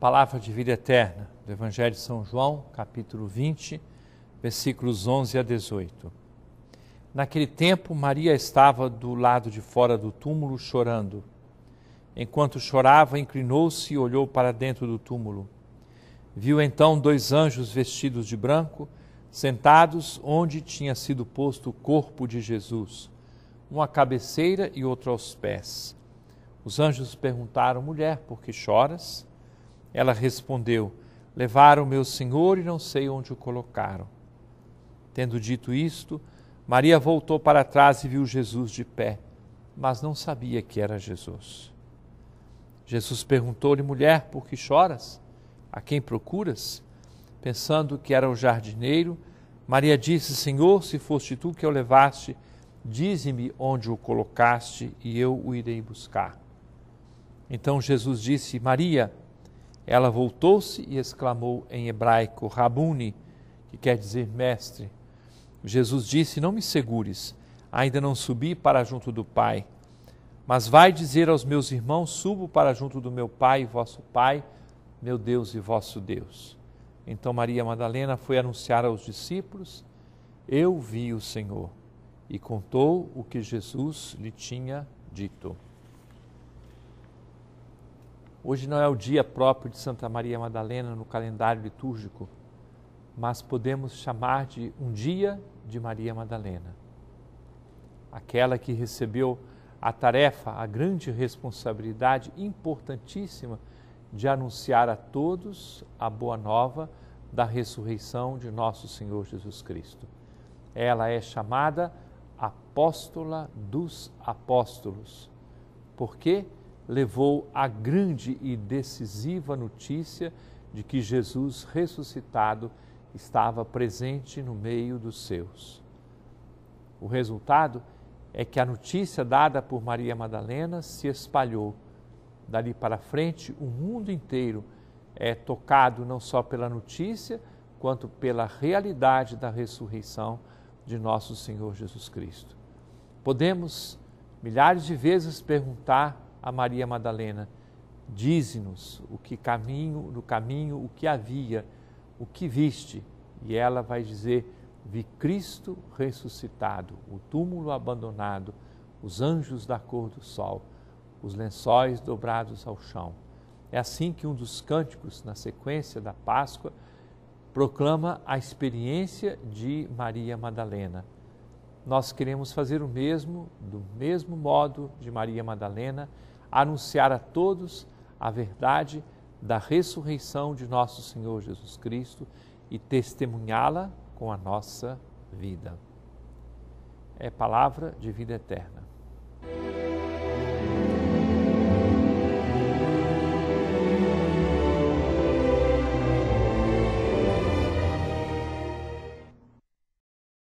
Palavra de vida eterna, do Evangelho de São João, capítulo 20, versículos 11 a 18. Naquele tempo, Maria estava do lado de fora do túmulo chorando. Enquanto chorava, inclinou-se e olhou para dentro do túmulo. Viu então dois anjos vestidos de branco, sentados onde tinha sido posto o corpo de Jesus, um à cabeceira e outro aos pés. Os anjos perguntaram: Mulher, por que choras? Ela respondeu: Levaram meu senhor e não sei onde o colocaram. Tendo dito isto, Maria voltou para trás e viu Jesus de pé, mas não sabia que era Jesus. Jesus perguntou-lhe: Mulher, por que choras? A quem procuras? Pensando que era o jardineiro, Maria disse: Senhor, se foste tu que o levaste, dize-me onde o colocaste e eu o irei buscar. Então Jesus disse: Maria, ela voltou-se e exclamou em hebraico, Rabuni, que quer dizer mestre. Jesus disse: Não me segures, ainda não subi para junto do Pai. Mas vai dizer aos meus irmãos: Subo para junto do meu Pai e vosso Pai, meu Deus e vosso Deus. Então Maria Madalena foi anunciar aos discípulos: Eu vi o Senhor, e contou o que Jesus lhe tinha dito. Hoje não é o dia próprio de Santa Maria Madalena no calendário litúrgico, mas podemos chamar de um dia de Maria Madalena. Aquela que recebeu a tarefa, a grande responsabilidade importantíssima de anunciar a todos a boa nova da ressurreição de nosso Senhor Jesus Cristo. Ela é chamada Apóstola dos Apóstolos. Por quê? Porque levou a grande e decisiva notícia de que Jesus ressuscitado estava presente no meio dos seus. O resultado é que a notícia dada por Maria Madalena se espalhou. Dali para frente, o mundo inteiro é tocado não só pela notícia, quanto pela realidade da ressurreição de nosso Senhor Jesus Cristo. Podemos milhares de vezes perguntar a Maria Madalena: Dize-nos o que caminho, no caminho, o que havia, o que viste. E ela vai dizer: Vi Cristo ressuscitado, o túmulo abandonado, os anjos da cor do sol, os lençóis dobrados ao chão. É assim que um dos cânticos, na sequência da Páscoa, proclama a experiência de Maria Madalena nós queremos fazer o mesmo, do mesmo modo de Maria Madalena, anunciar a todos a verdade da ressurreição de nosso Senhor Jesus Cristo e testemunhá-la com a nossa vida. É palavra de vida eterna.